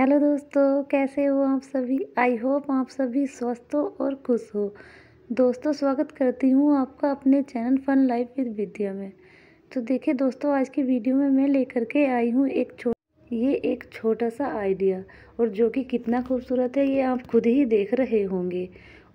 hello दोस्तों कैसे हो आप सभी आई होप आप सभी स्वस्थ हो और खुश हो दोस्तों स्वागत करती हूँ आपका अपने channel fun life with Vidya में तो देखिए दोस्तों आज की वीडियो में मैं लेकर के आई हूँ एक छो ये एक छोटा सा आइडिया और जो कि कितना खूबसूरत है ये आप खुद ही देख रहे होंगे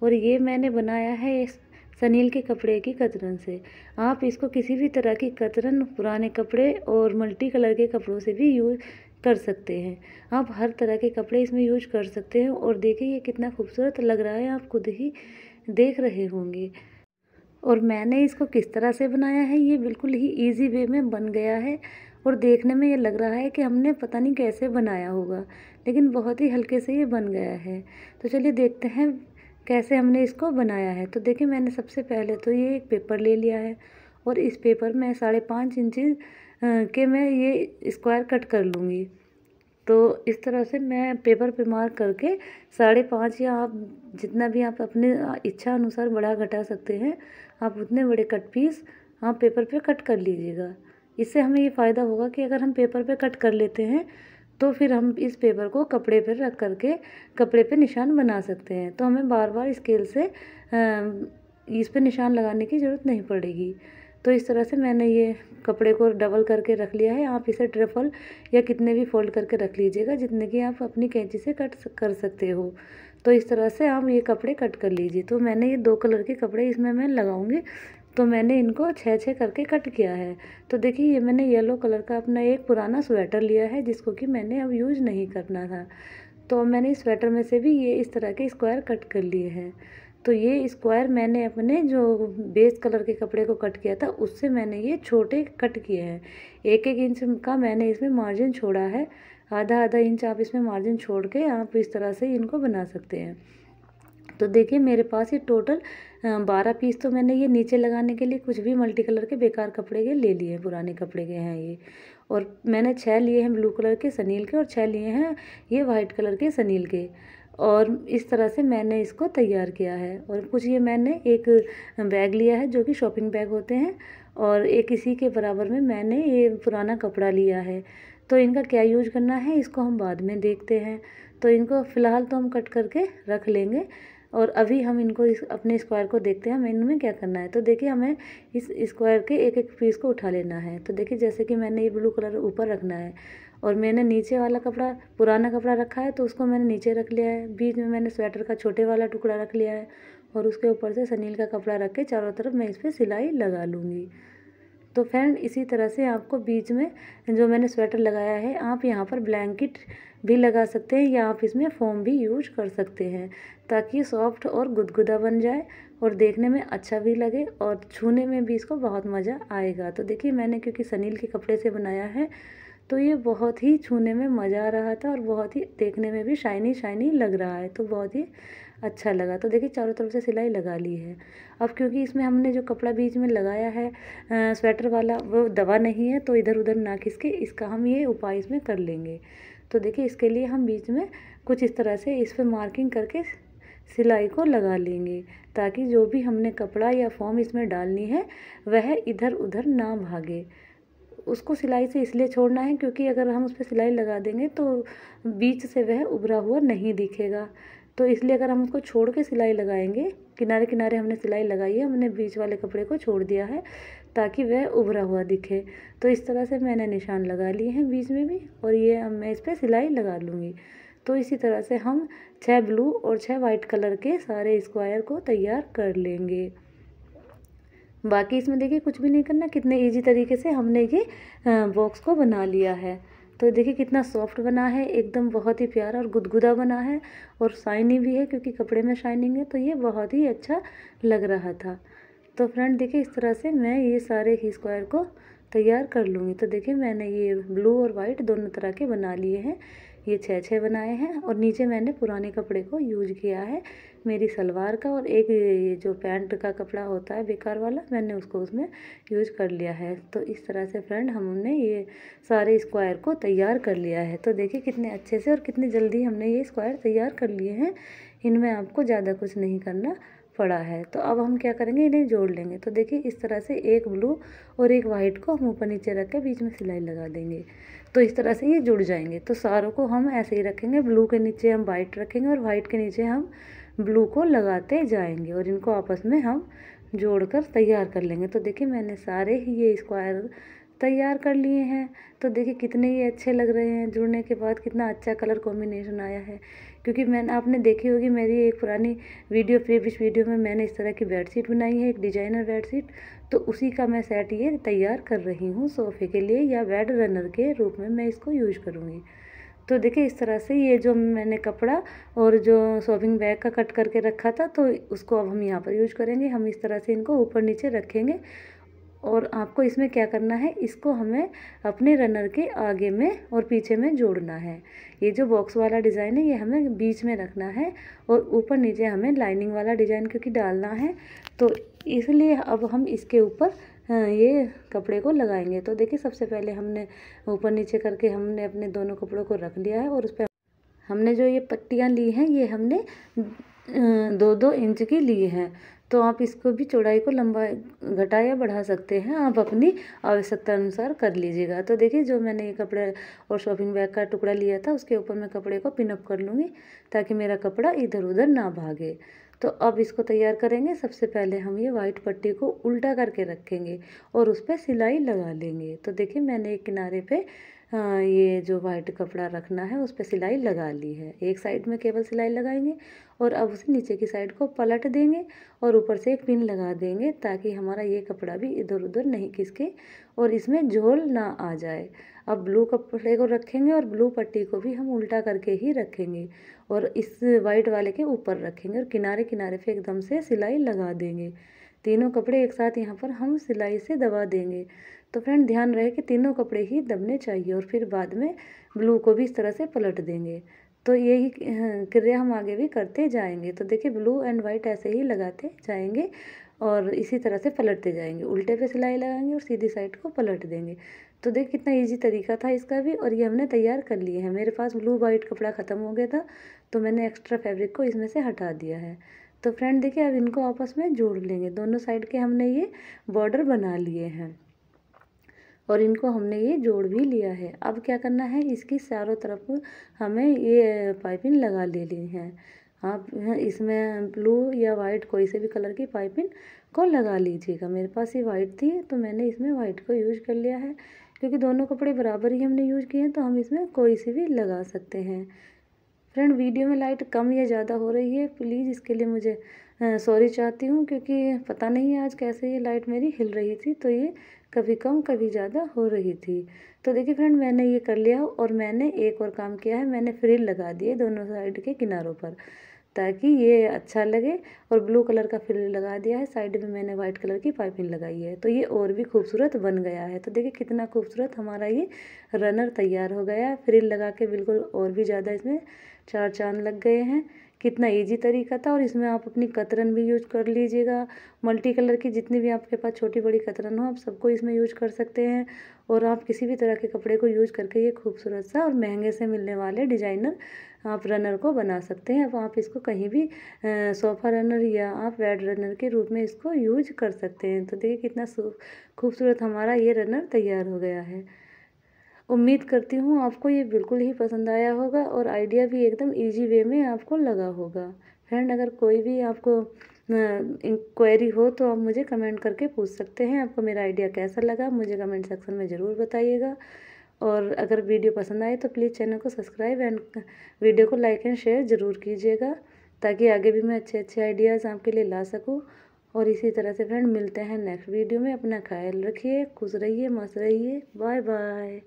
और ये मैंने बनाया है इस सनील के कपड़े की कतरन से आप इसको किसी भी तरह की कतरन पुराने कपड़े और मल्टी कलर के कपड़ों से भी यूज कर सकते हैं आप हर तरह के कपड़े इसमें यूज कर सकते हैं और देखिए ये कितना खूबसूरत लग रहा है आप खुद ही देख रहे होंगे और मैंने इसको किस तरह से बनाया है ये बिल्कुल ही ईजी वे में बन गया है और देखने में ये लग रहा है कि हमने पता नहीं कैसे बनाया होगा लेकिन बहुत ही हल्के से ये बन गया है तो चलिए देखते हैं कैसे हमने इसको बनाया है तो देखिए मैंने सबसे पहले तो ये एक पेपर ले लिया है और इस पेपर में साढ़े पाँच इंच के मैं ये स्क्वायर कट कर लूँगी तो इस तरह से मैं पेपर पे मार्क करके साढ़े पाँच या आप जितना भी आप अपने इच्छा अनुसार बड़ा घटा सकते हैं आप उतने बड़े कट पीस आप पेपर पे कट कर लीजिएगा इससे हमें ये फ़ायदा होगा कि अगर हम पेपर पे कट कर लेते हैं तो फिर हम इस पेपर को कपड़े पर रख कर के कपड़े पर निशान बना सकते हैं तो हमें बार बार स्केल से इस पर निशान लगाने की ज़रूरत नहीं पड़ेगी तो इस तरह से मैंने ये कपड़े को डबल करके रख लिया है आप इसे ट्रिपल या कितने भी फोल्ड करके रख लीजिएगा जितने की आप अपनी कैंची से कट कर सकते हो तो इस तरह से आप ये कपड़े कट कर लीजिए तो मैंने ये दो कलर के कपड़े इसमें मैं लगाऊंगी तो मैंने इनको छः छः करके कट किया है तो देखिए ये मैंने येलो कलर का अपना एक पुराना स्वेटर लिया है जिसको कि मैंने अब यूज़ नहीं करना था तो मैंने इस स्वेटर में से भी ये इस तरह के स्क्वायर कट कर लिए हैं तो ये स्क्वायर मैंने अपने जो बेस कलर के कपड़े को कट किया था उससे मैंने ये छोटे कट किए हैं एक एक इंच का मैंने इसमें मार्जिन छोड़ा है आधा आधा इंच आप इसमें मार्जिन छोड़ के आप इस तरह से इनको बना सकते हैं तो देखिए मेरे पास ये टोटल बारह पीस तो मैंने ये नीचे लगाने के लिए कुछ भी मल्टी कलर के बेकार कपड़े के ले लिए हैं पुराने कपड़े के हैं ये और मैंने छः लिए हैं ब्लू कलर के सनील के और छः लिए हैं ये वाइट कलर के सनील के और इस तरह से मैंने इसको तैयार किया है और कुछ ये मैंने एक बैग लिया है जो कि शॉपिंग बैग होते हैं और एक इसी के बराबर में मैंने ये पुराना कपड़ा लिया है तो इनका क्या यूज करना है इसको हम बाद में देखते हैं तो इनको फ़िलहाल तो हम कट करके रख लेंगे और अभी हम इनको इस अपने स्क्वायर को देखते हैं हमें इनमें क्या करना है तो देखिए हमें इस स्क्वायर के एक एक पीस को उठा लेना है तो देखिए जैसे कि मैंने ये ब्लू कलर ऊपर रखना है और मैंने नीचे वाला कपड़ा पुराना कपड़ा रखा है तो उसको मैंने नीचे रख लिया है बीच में मैंने स्वेटर का छोटे वाला टुकड़ा रख लिया है और उसके ऊपर से सनील का कपड़ा रख के चारों तरफ मैं इस पर सिलाई लगा लूँगी तो फ्रेंड इसी तरह से आपको बीच में जो मैंने स्वेटर लगाया है आप यहाँ पर ब्लैंकेट भी लगा सकते हैं या आप इसमें फोम भी यूज कर सकते हैं ताकि सॉफ्ट और गुदगुदा बन जाए और देखने में अच्छा भी लगे और छूने में भी इसको बहुत मज़ा आएगा तो देखिए मैंने क्योंकि सनील के कपड़े से बनाया है तो ये बहुत ही छूने में मज़ा आ रहा था और बहुत ही देखने में भी शाइनी शाइनी लग रहा है तो बहुत ही अच्छा लगा तो देखिए चारों तरफ से सिलाई लगा ली है अब क्योंकि इसमें हमने जो कपड़ा बीच में लगाया है आ, स्वेटर वाला वो दवा नहीं है तो इधर उधर ना खिसके इसका हम ये उपाय इसमें कर लेंगे तो देखिए इसके लिए हम बीच में कुछ इस तरह से इस पर मार्किंग करके सिलाई को लगा लेंगे ताकि जो भी हमने कपड़ा या फॉर्म इसमें डालनी है वह इधर उधर ना भागे उसको सिलाई से इसलिए छोड़ना है क्योंकि अगर हम उस पर सिलाई लगा देंगे तो बीच से वह उभरा हुआ नहीं दिखेगा तो इसलिए अगर हम उसको छोड़ के सिलाई लगाएंगे किनारे किनारे हमने सिलाई लगाई है हमने बीच वाले कपड़े को छोड़ दिया है ताकि वह उभरा हुआ दिखे तो इस तरह से मैंने निशान लगा लिए हैं बीच में भी और ये अब मैं इस पर सिलाई लगा लूँगी तो इसी तरह से हम छः ब्लू और छः वाइट कलर के सारे स्क्वायर को तैयार कर लेंगे बाकी इसमें देखिए कुछ भी नहीं करना कितने इजी तरीके से हमने ये बॉक्स को बना लिया है तो देखिए कितना सॉफ्ट बना है एकदम बहुत ही प्यारा और गुदगुदा बना है और शाइनी भी है क्योंकि कपड़े में शाइनिंग है तो ये बहुत ही अच्छा लग रहा था तो फ्रेंड देखिए इस तरह से मैं ये सारे ही स्क्वायर को तैयार कर लूँगी तो देखिए मैंने ये ब्लू और वाइट दोनों तरह के बना लिए हैं ये छः छः बनाए हैं और नीचे मैंने पुराने कपड़े को यूज किया है मेरी सलवार का और एक ये जो पैंट का कपड़ा होता है बेकार वाला मैंने उसको उसमें यूज कर लिया है तो इस तरह से फ्रेंड हमने ये सारे स्क्वायर को तैयार कर लिया है तो देखिए कितने अच्छे से और कितनी जल्दी हमने ये स्क्वायर तैयार कर लिए हैं इनमें आपको ज़्यादा कुछ नहीं करना पड़ा है तो अब हम क्या करेंगे इन्हें जोड़ लेंगे तो देखिए इस तरह से एक ब्लू और एक वाइट को हम ऊपर नीचे रख के बीच में सिलाई लगा देंगे तो इस तरह से ये जुड़ जाएंगे तो सारों को हम ऐसे ही रखेंगे ब्लू के नीचे हम वाइट रखेंगे और वाइट के नीचे हम ब्लू को लगाते जाएंगे और इनको आपस में हम जोड़कर तैयार कर लेंगे तो देखिए मैंने सारे ही ये स्क्वायर तैयार कर लिए हैं तो देखिए कितने ये अच्छे लग रहे हैं जुड़ने के बाद कितना अच्छा कलर कॉम्बिनेशन आया है क्योंकि मैंने आपने देखी होगी मेरी एक पुरानी वीडियो प्रीवियस वीडियो में मैंने इस तरह की बेडशीट बनाई है एक डिजाइनर बेडशीट तो उसी का मैं सेट ये तैयार कर रही हूँ सोफ़े के लिए या बेड रनर के रूप में मैं इसको यूज करूँगी तो देखिए इस तरह से ये जो मैंने कपड़ा और जो शॉपिंग बैग का कट करके रखा था तो उसको अब हम यहाँ पर यूज करेंगे हम इस तरह से इनको ऊपर नीचे रखेंगे और आपको इसमें क्या करना है इसको हमें अपने रनर के आगे में और पीछे में जोड़ना है ये जो बॉक्स वाला डिज़ाइन है ये हमें बीच में रखना है और ऊपर नीचे हमें लाइनिंग वाला डिज़ाइन क्योंकि डालना है तो इसलिए अब हम इसके ऊपर ये कपड़े को लगाएंगे तो देखिए सबसे पहले हमने ऊपर नीचे करके हमने अपने दोनों कपड़ों को रख लिया है और उस पर हमने जो ये पट्टियाँ ली हैं ये हमने दो दो इंच की ली हैं तो आप इसको भी चौड़ाई को लंबा घटा या बढ़ा सकते हैं आप अपनी आवश्यकता अनुसार कर लीजिएगा तो देखिए जो मैंने ये कपड़े और शॉपिंग बैग का टुकड़ा लिया था उसके ऊपर मैं कपड़े को पिनअप कर लूँगी ताकि मेरा कपड़ा इधर उधर ना भागे तो अब इसको तैयार करेंगे सबसे पहले हम ये वाइट पट्टी को उल्टा करके रखेंगे और उस पर सिलाई लगा लेंगे तो देखिए मैंने एक किनारे पे हाँ, ये जो वाइट कपड़ा रखना है उस पर सिलाई लगा ली है एक साइड में केवल सिलाई लगाएंगे और अब उसे नीचे की साइड को पलट देंगे और ऊपर से एक पिन लगा देंगे ताकि हमारा ये कपड़ा भी इधर उधर नहीं खिसके और इसमें झोल ना आ जाए अब ब्लू कपड़े को रखेंगे और ब्लू पट्टी को भी हम उल्टा करके ही रखेंगे और इस वाइट वाले के ऊपर रखेंगे और किनारे किनारे पर एकदम से सिलाई लगा देंगे तीनों कपड़े एक साथ यहाँ पर हम सिलाई से दबा देंगे तो फ्रेंड ध्यान रहे कि तीनों कपड़े ही दबने चाहिए और फिर बाद में ब्लू को भी इस तरह से पलट देंगे तो यही हाँ, क्रिया हम आगे भी करते जाएंगे तो देखिए ब्लू एंड वाइट ऐसे ही लगाते जाएंगे और इसी तरह से पलटते जाएंगे उल्टे पे सिलाई लगाएंगे और सीधी साइड को पलट देंगे तो देख कितना इजी तरीका था इसका भी और ये हमने तैयार कर लिए हैं मेरे पास ब्लू वाइट कपड़ा ख़त्म हो गया था तो मैंने एक्स्ट्रा फैब्रिक को इसमें से हटा दिया है तो फ्रेंड देखिए अब इनको आपस में जोड़ लेंगे दोनों साइड के हमने ये बॉर्डर बना लिए हैं और इनको हमने ये जोड़ भी लिया है अब क्या करना है इसकी चारों तरफ हमें ये पाइपिंग लगा ले ली है आप हाँ, इसमें ब्लू या वाइट कोई से भी कलर की पाइपिंग को लगा लीजिएगा मेरे पास ये वाइट थी तो मैंने इसमें वाइट को यूज कर लिया है क्योंकि दोनों कपड़े बराबर ही हमने यूज किए हैं तो हम इसमें कोई से भी लगा सकते हैं फ्रेंड वीडियो में लाइट कम या ज़्यादा हो रही है प्लीज़ इसके लिए मुझे सॉरी चाहती हूँ क्योंकि पता नहीं आज कैसे ये लाइट मेरी हिल रही थी तो ये कभी कम कभी ज़्यादा हो रही थी तो देखिए फ्रेंड मैंने ये कर लिया और मैंने एक और काम किया है मैंने फ्रिल लगा दिए दोनों साइड के किनारों पर ताकि ये अच्छा लगे और ब्लू कलर का फिल लगा दिया है साइड में मैंने व्हाइट कलर की पाइपिंग लगाई है तो ये और भी खूबसूरत बन गया है तो देखिए कितना खूबसूरत हमारा ये रनर तैयार हो गया है फ्रिल लगा के बिल्कुल और भी ज़्यादा इसमें चार चांद लग गए हैं कितना इजी तरीका था और इसमें आप अपनी कतरन भी यूज कर लीजिएगा मल्टी कलर की जितनी भी आपके पास छोटी बड़ी कतरन हो आप सबको इसमें यूज कर सकते हैं और आप किसी भी तरह के कपड़े को यूज करके ये खूबसूरत सा और महंगे से मिलने वाले डिज़ाइनर आप रनर को बना सकते हैं आप इसको कहीं भी सोफ़ा रनर या आप बेड रनर के रूप में इसको यूज कर सकते हैं तो देखिए कितना खूबसूरत हमारा ये रनर तैयार हो गया है उम्मीद करती हूँ आपको ये बिल्कुल ही पसंद आया होगा और आइडिया भी एकदम इजी वे में आपको लगा होगा फ्रेंड अगर कोई भी आपको इंक्वायरी हो तो आप मुझे कमेंट करके पूछ सकते हैं आपको मेरा आइडिया कैसा लगा मुझे कमेंट सेक्शन में ज़रूर बताइएगा और अगर वीडियो पसंद आए तो प्लीज़ चैनल को सब्सक्राइब एंड वीडियो को लाइक एंड शेयर ज़रूर कीजिएगा ताकि आगे भी मैं अच्छे अच्छे आइडियाज़ आपके लिए ला सकूँ और इसी तरह से फ्रेंड मिलते हैं नेक्स्ट वीडियो में अपना ख्याल रखिए खुश रहिए मस्त रहिए बाय बाय